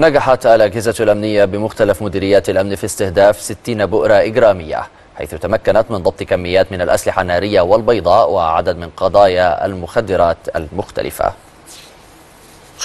نجحت الأجهزة الأمنية بمختلف مديريات الأمن في استهداف 60 بؤرة إجرامية حيث تمكنت من ضبط كميات من الأسلحة النارية والبيضاء وعدد من قضايا المخدرات المختلفة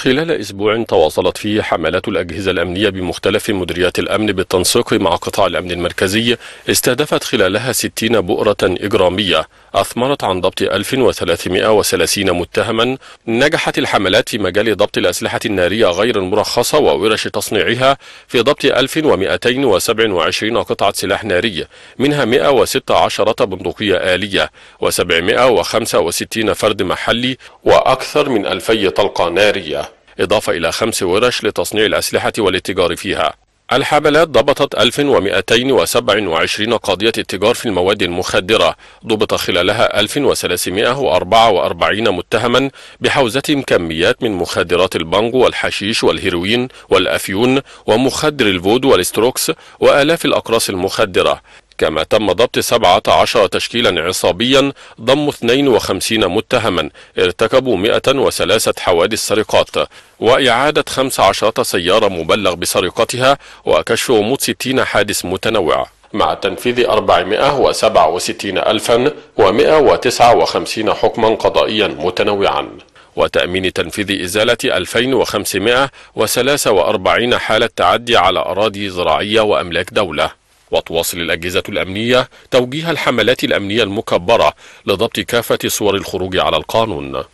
خلال أسبوع تواصلت فيه حملات الأجهزة الأمنية بمختلف مديريات الأمن بالتنسيق مع قطاع الأمن المركزي استهدفت خلالها 60 بؤرة إجرامية أثمرت عن ضبط 1330 متهما نجحت الحملات في مجال ضبط الأسلحة النارية غير المرخصة وورش تصنيعها في ضبط 1227 قطعة سلاح ناري منها 116 بندقية آلية و765 فرد محلي وأكثر من 2000 طلقة نارية إضافة إلى خمس ورش لتصنيع الأسلحة والاتجار فيها الحملات ضبطت 1227 قضية اتجار في المواد المخدرة ضبط خلالها 1344 متهما بحوزتهم كميات من مخدرات البانجو والحشيش والهيروين والأفيون ومخدر الفود والستروكس وآلاف الأقراص المخدرة كما تم ضبط 17 تشكيلا عصابيا ضم 52 متهما ارتكبوا 103 حوادث سرقات وإعادة 15 سيارة مبلغ بسرقتها وكشف غموض 60 حادث متنوع مع تنفيذ 467159 حكما قضائيا متنوعا وتأمين تنفيذ إزالة 2543 حالة تعدي على أراضي زراعية وأملاك دولة وتواصل الأجهزة الأمنية توجيه الحملات الأمنية المكبرة لضبط كافة صور الخروج على القانون